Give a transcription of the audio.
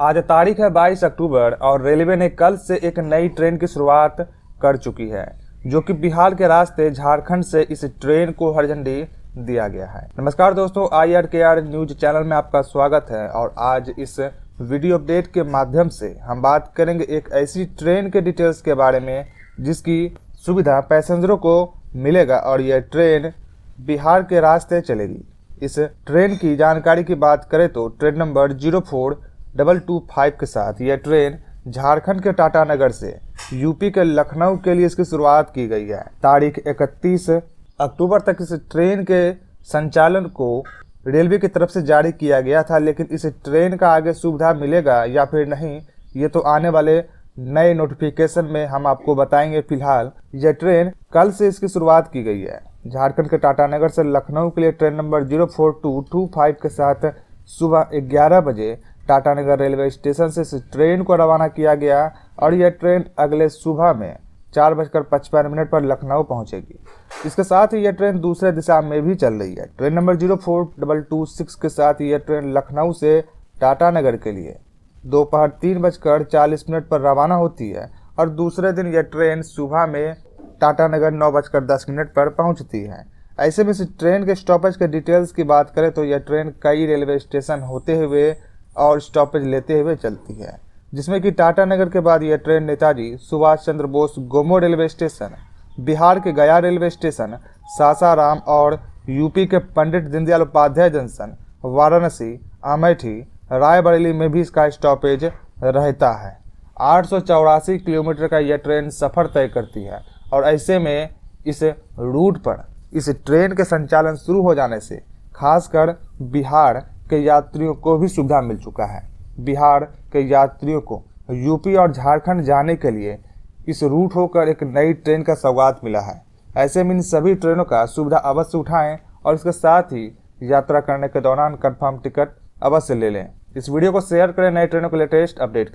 आज तारीख है बाईस अक्टूबर और रेलवे ने कल से एक नई ट्रेन की शुरुआत कर चुकी है जो कि बिहार के रास्ते झारखंड से इस ट्रेन को हर झंडी दिया गया है नमस्कार दोस्तों I R K R news channel में आपका स्वागत है और आज इस वीडियो अपडेट के माध्यम से हम बात करेंगे एक ऐसी ट्रेन के डिटेल्स के बारे में जिसकी सुविधा पैसेंजरों को मिलेगा और यह ट्रेन बिहार के रास्ते चलेगी इस ट्रेन की जानकारी की बात करें तो train number zero four double two five के साथ यह ट्रेन झारखंड के टाटानगर से यूपी के लखनऊ के लिए इसकी शुरुआत की गई है तारीख 31 अक्टूबर तक इस ट्रेन के संचालन को रेलवे की तरफ से जारी किया गया था लेकिन इस ट्रेन का आगे सुविधा मिलेगा या फिर नहीं ये तो आने वाले नए नोटिफिकेशन में हम आपको बताएंगे फिलहाल यह ट्रेन कल से इसकी शुरुआत की गई है झारखंड के टाटानगर से लखनऊ के लिए train number zero four two two five के साथ सुबह ग्यारह बजे टाटानगर रेलवे स्टेशन से इस ट्रेन को रवाना किया गया और यह ट्रेन अगले सुबह में चार बजकर पचपन मिनट पर लखनऊ पहुंचेगी इसके साथ ही यह ट्रेन दूसरे दिशा में भी चल रही है train number zero four double two six के साथ यह ट्रेन लखनऊ से टाटानगर के लिए दोपहर तीन बजकर चालीस मिनट पर रवाना होती है और दूसरे दिन यह ट्रेन सुबह में टाटानगर नौ बजकर दस मिनट पर पहुंचती है ऐसे में इस ट्रेन के स्टॉपेज के डिटेल्स की बात करें तो यह ट्रेन कई रेलवे स्टेशन होते हुए और स्टॉपेज लेते हुए चलती है जिसमें कि टाटा नगर के बाद यह train Netaji Subhash Chandra Bose Gomoh railway station Bihar के गया रेलवे स्टेशन सासाराम और यूपी के पंडित दीनदयाल उपाध्याय जंक्शन वाराणसी अमेठी रायबरेली में भी इसका स्टॉपेज रहता है आठ किलोमीटर का यह ट्रेन सफ़र तय करती है और ऐसे में इस रूट पर इस ट्रेन के संचालन शुरू हो जाने से खासकर बिहार के यात्रियों को भी सुविधा मिल चुका है बिहार के यात्रियों को यूपी और झारखंड जाने के लिए इस रूट होकर एक नई ट्रेन का सौगात मिला है ऐसे में इन सभी ट्रेनों का सुविधा अवश्य उठाएं और इसके साथ ही यात्रा करने के दौरान कन्फर्म टिकट अवश्य ले लें इस वीडियो को शेयर करें नई ट्रेनों के लेटेस्ट अपडेट